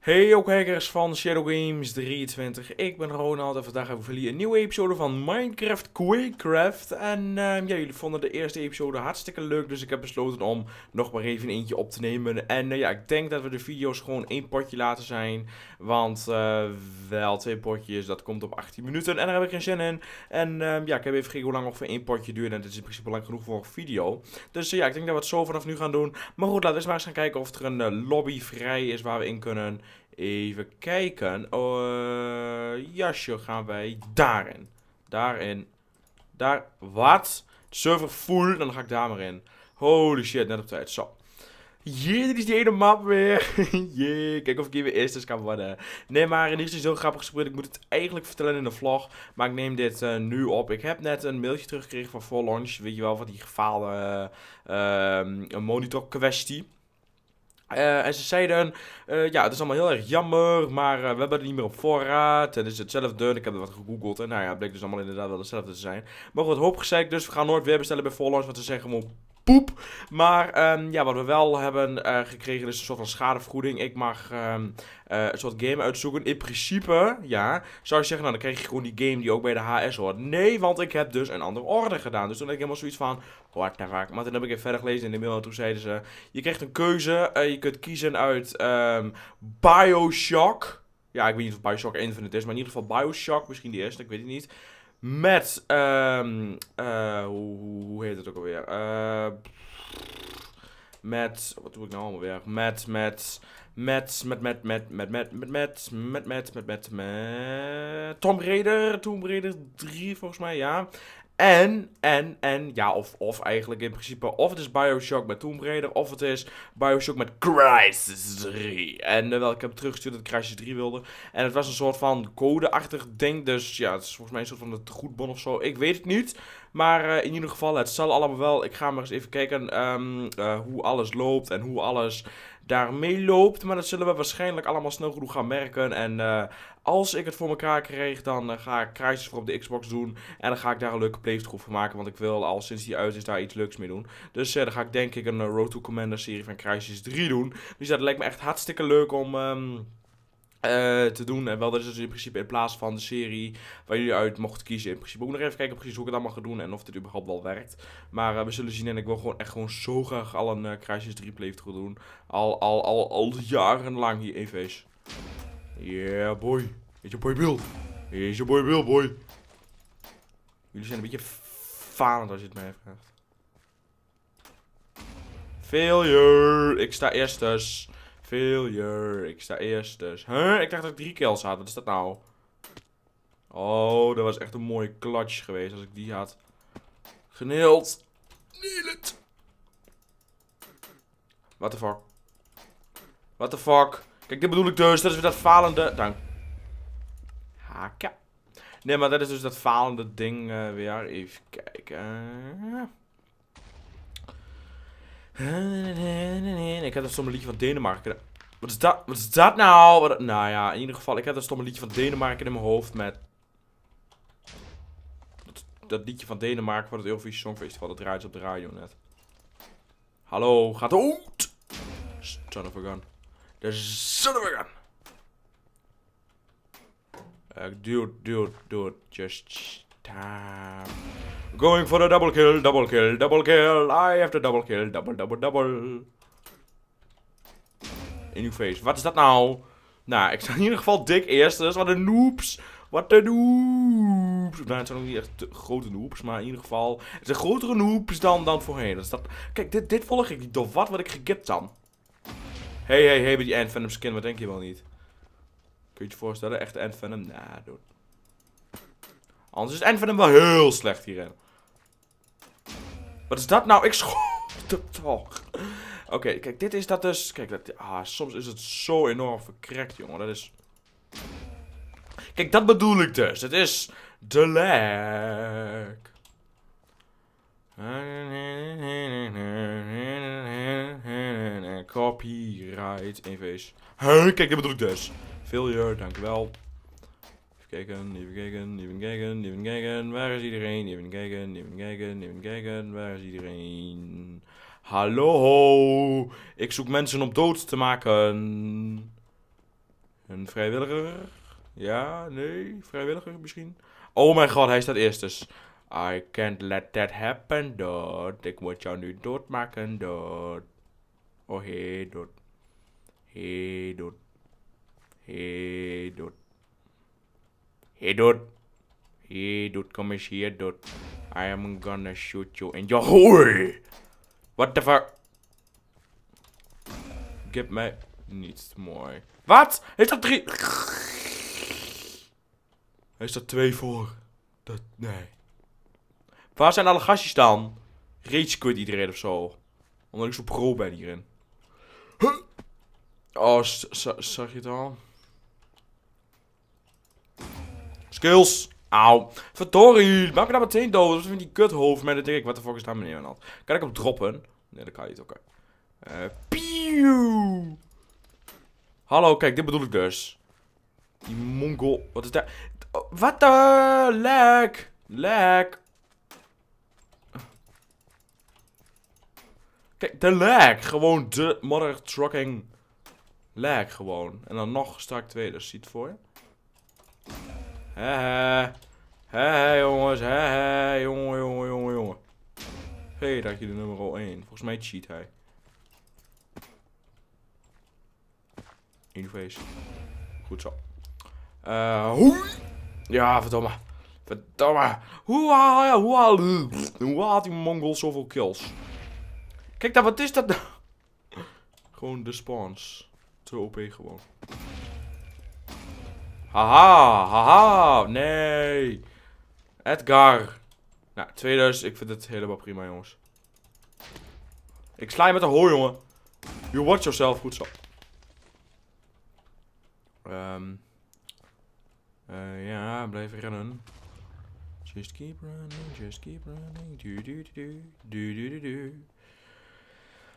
Hey ook hackers van Shadow Games 23, ik ben Ronald en vandaag hebben we weer jullie een nieuwe episode van Minecraft Quakecraft. En ehm, ja, jullie vonden de eerste episode hartstikke leuk, dus ik heb besloten om nog maar even eentje op te nemen. En eh, ja, ik denk dat we de video's gewoon één potje laten zijn, want eh, wel twee potjes, dat komt op 18 minuten en daar heb ik geen zin in. En ehm, ja, ik heb even gekeken hoe lang ongeveer één potje duurt en dit is in principe lang genoeg voor een video. Dus eh, ja, ik denk dat we het zo vanaf nu gaan doen. Maar goed, laten we eens maar eens gaan kijken of er een lobby vrij is waar we in kunnen... Even kijken. Uh, jasje gaan wij daarin. Daarin. Daar. Wat? Server full. Dan ga ik daar maar in. Holy shit, net op tijd. Zo. Jee, dit is die ene map weer. Jee, kijk of ik hier weer eerst eens kan worden. Nee, maar in ieder geval is zo grappig gespeeld. Ik moet het eigenlijk vertellen in de vlog. Maar ik neem dit eh, nu op. Ik heb net een mailtje teruggekregen van Launch. Weet je wel, van die gefaalde eh, ehm, monitor kwestie. Eh, en ze zeiden, eh, ja, het is allemaal heel erg jammer, maar eh, we hebben het niet meer op voorraad. En het is hetzelfde, en ik heb er wat gegoogeld. En nou ja, het bleek dus allemaal inderdaad wel hetzelfde te zijn. Maar goed, hoop gezegd, dus we gaan nooit weer bestellen bij Follows. want ze zeggen gewoon maar ehm, ja, wat we wel hebben eh, gekregen is een soort van schadevergoeding. Ik mag ehm, eh, een soort game uitzoeken. In principe, ja, zou je zeggen, nou dan krijg je gewoon die game die ook bij de HS hoort. Nee, want ik heb dus een andere orde gedaan. Dus toen had ik helemaal zoiets van, what the fuck. Maar toen heb ik even verder gelezen in de mail en toen zeiden ze, je krijgt een keuze. Eh, je kunt kiezen uit ehm, Bioshock. Ja, ik weet niet of Bioshock Infinite is, maar in ieder geval Bioshock, misschien die eerste, ik weet het niet. Met, um, hoe, heet het ook alweer? met, wat doe ik nou allemaal weer? Met, met, met, met, met, met, met, met, met, met, met, met, met, met, met, Tom Raider, Tom Raider 3 volgens mij, ja. En, en, en, ja, of, of eigenlijk in principe, of het is Bioshock met Tomb Raider, of het is Bioshock met Crisis 3. En eh, wel, ik heb teruggestuurd dat ik Crisis 3 wilde. En het was een soort van code-achtig ding, dus ja, het is volgens mij een soort van een goedbon of zo. Ik weet het niet, maar eh, in ieder geval, het zal allemaal wel. Ik ga maar eens even kijken ehm, eh, hoe alles loopt en hoe alles daarmee loopt. Maar dat zullen we waarschijnlijk allemaal snel genoeg gaan merken. En als ik het voor elkaar kreeg, dan eh, ga ik Crysis voor op de Xbox doen. En dan ga ik daar een leuke playthrough van maken. Want ik wil al sinds die uit is daar iets leuks mee doen. Dus eh, dan ga ik denk ik een eh, Road to Commander serie van Crysis 3 doen. Dus dat lijkt me echt hartstikke leuk om... Ehm, te doen. En wel, dat is dus in principe in plaats van de serie waar jullie uit mochten kiezen. In principe ook nog even kijken precies hoe ik het allemaal ga doen en of dit überhaupt wel werkt. Maar we zullen zien en ik wil gewoon echt gewoon zo graag al een Crysis 3 playthrough doen. Al, al, al, al jarenlang hier even Yeah, boy. Is je boy Bill? Is je boy Bill, boy? Jullie zijn een beetje falend als je het mij vraagt. Failure. Ik sta eerst dus. Failure. Ik sta eerst dus. Huh? Ik dacht dat ik drie kills had. Wat is dat nou? Oh, dat was echt een mooie clutch geweest als ik die had. Geneeld. Kneel het. What the fuck? What the fuck? Kijk, dit bedoel ik dus. Dat is weer dat falende... Dank. Haka. Nee, maar dat is dus dat falende ding eh, weer. Even kijken. Ik heb een stomme liedje van Denemarken. Wat is dat? Wat is dat nou? nou ja, in ieder geval, ik heb een stomme liedje van Denemarken in mijn hoofd met... Dat, liedje van Denemarken voor het Eurovisie Songfestival, dat draait op de radio net. Hallo, gaat het... Son of a gun. Daar zullen we gaan. Eh, dude, dude, dude, just stop. Going for a double kill, double kill, double kill. I have to double kill, double, double, double. In uw face. Wat is dat nou? Nou, ik sta in ieder geval dik eerst, Dus wat een noobs. Wat een noobs. Nou, het zijn ook niet echt grote noobs. Maar in ieder geval. Het zijn grotere noobs dan, dan voorheen. Dus dat, kijk, dit, dit volg ik niet door wat word ik gegipt dan hey, hey, hey, met die Ant Venom skin, wat denk je wel niet? Kun je je voorstellen, echt end Venom? Nou, nah, dood. Anders is end Venom wel heel slecht hierin. Wat is dat nou? Ik schoot het toch. Oké, kijk, dit is dat dus. Kijk, dat, ah, soms is het zo enorm verkrekt, jongen. Dat is... Kijk, dat bedoel ik dus. Het is de lek copyright invasion. Huh, kijk, dit bedoel ik dus. Failure, dankjewel. Even kijken, even kijken, even kijken, even kijken. Waar is iedereen? Even kijken, even kijken, even kijken. Waar is iedereen? Hallo, ik zoek mensen om dood te maken. Een vrijwilliger? Ja, nee, vrijwilliger misschien. Oh mijn god, hij staat eerst dus. I can't let that happen, dood. Ik moet jou nu doodmaken, dood. Oh hey dot, hey dot, hey dot, kom eens hier, dot. I am gonna shoot you in your hole! What the fuck? Geef mij niets mooi. Wat? Is dat drie? Is er twee voor? Dat, nee. Waar zijn alle gastjes dan? Rage quit iedereen of zo. Omdat ik zo pro ben hierin. Oh, zag je het al? Skills. Auw. Verdorie. Maak me daar meteen dood. Dat is die kuthoofd. Met dat ik, wat de fuck is daar meneer aan had? Kan ik hem droppen? Nee, dat kan niet. Oké. Okay. Uh, eh, Hallo, kijk, dit bedoel ik dus. Die mongol. Wat is daar? Oh, wat de? Lek. Lek. Kijk, de lag. Gewoon de mother trucking. Lag gewoon. En dan nog strak tweede. Ziet voor je? Hé hé. Hé jongens. Hé hé. Jongen, jongen, jongen, jongen. Hé, hey, je de nummer 1. Volgens mij cheat hij. face Goed zo. Uh, hoe? Ja, verdomme. Verdomme. Hoe haal, hoe haal, hoe haalt die mongol zoveel kills? Kijk daar, wat is dat nou? Gewoon de spawns zo OP gewoon. Haha, haha, nee. Edgar. Nou, 2000, ik vind het helemaal prima, jongens. Ik sla je met de hoor, jongen. You watch yourself, goed zo. Um. ja, blijf rennen. Just keep running, just keep running.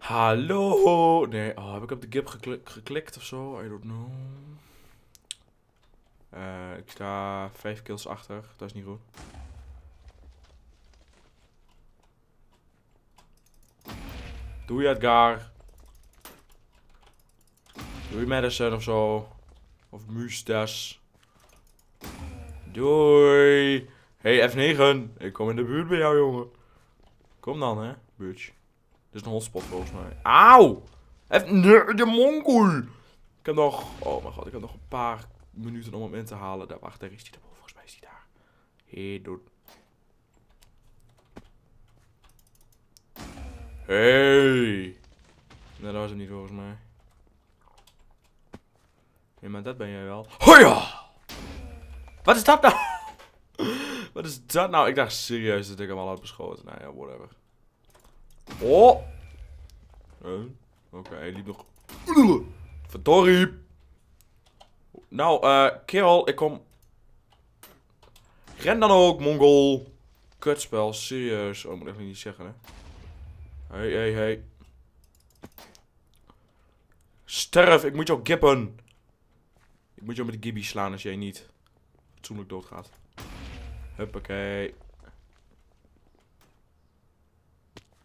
Hallo! Nee, oh, heb ik op de gip geklikt of zo? I don't know. Uh, ik sta vijf kills achter. Dat is niet goed. Doe je Edgar. Doei Madison of zo. Of Mustas. Doei. Hey F9. Ik kom in de buurt bij jou, jongen. Kom dan, hè, buurtje is een hotspot volgens mij. Auw! de mongol! Ik heb nog... Oh mijn god, ik heb nog een paar minuten om hem in te halen. Daar, wacht, daar is hij. Volgens mij is hij daar. Hé, doet. Hey! Nee, dat was het niet volgens mij. Nee, maar dat ben jij wel. Hoja! Wat is dat nou? Wat is dat nou? Ik dacht serieus dat ik hem al had beschoten. Nou ja, whatever. Oh! Oké, hij liep nog... Verdorie! Nou, eh, uh, ik kom... Ren dan ook, mongol! Kutspel, serieus. Oh, ik moet echt niet zeggen, hè. Hey, hey, hey. Sterf, ik moet jou gippen. Ik moet jou met de gibby slaan als jij niet fatsoenlijk doodgaat. Huppakee.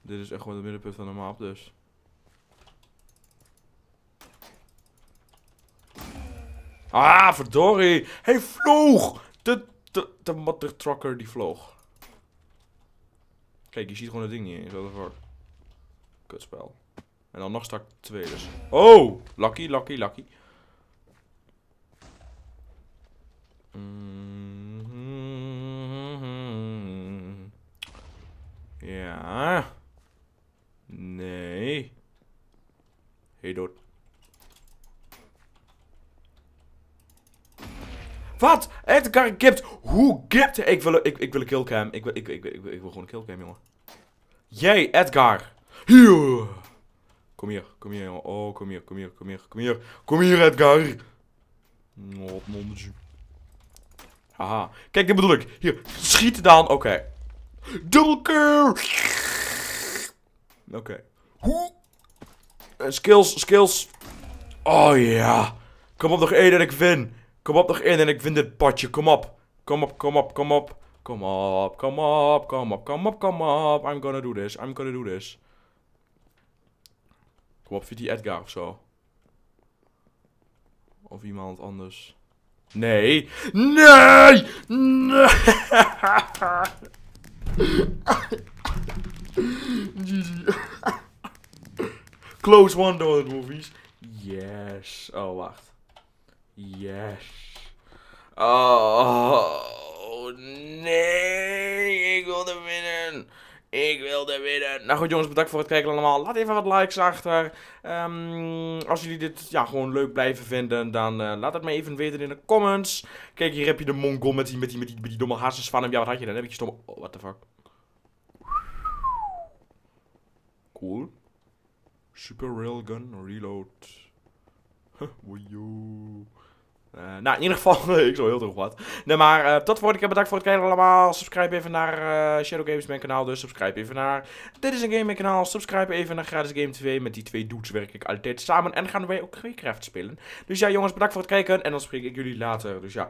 Dit is echt gewoon het middenpunt van de map dus. Ah, verdorie. Hij vloog. De, de, de mother trucker die vloog. Kijk, je ziet gewoon het ding niet eens. What the Kutspel. En dan nog straks twee dus. Oh! Lucky, lucky, lucky. Mm Ja. Hey, dood. Wat? Edgar heeft Hoe gipt? Ik wil, ik, ik wil een killcam. Ik wil, ik, ik, ik, wil gewoon een killcam, jongen. Jij, Edgar. Hier. Kom hier, kom hier, jongen. Oh, kom hier, kom hier, kom hier, kom hier. Kom hier, Edgar. Oh, nonnetje. Haha. Kijk, dit bedoel ik. Hier, schiet dan. Oké. Okay. Double Oké. Eh, skills, skills. Oh ja. Kom op nog één en ik win. Kom op nog één en ik win dit padje. Kom op. Kom op, kom op, kom op. Kom op, kom op, kom op, kom op, kom op. I'm gonna do this, I'm gonna do this. Kom op, die Edgar of zo. Of iemand anders. Nee. Nee! Nee! Close One the Movies. Yes. Oh, wacht. Yes. Oh, nee. Ik wil de winnen. Ik wil de winnen. Nou goed jongens, bedankt voor het kijken allemaal. Laat even wat likes achter. Ehm, als jullie dit ja, gewoon leuk blijven vinden, dan eh, laat het me even weten in de comments. Kijk, hier heb je de Mongol met die, met die, met die, domme hazes van hem. Ja, wat had je dan? Heb ik je stomme... Oh, what the fuck. Cool. Super gun, Reload. Huh, Uh, nou, in ieder geval, ik zou heel droog wat. Nee, maar uh, tot voor ik heb Bedankt voor het kijken allemaal. Subscribe even naar eh, Shadow Games, mijn kanaal. Dus subscribe even naar Dit is een Game, mijn kanaal. Subscribe even naar Gratis Game TV. Met die twee dudes werk ik altijd samen. En gaan wij ook Minecraft spelen. Dus ja, jongens, bedankt voor het kijken. En dan spreek ik jullie later. Dus ja.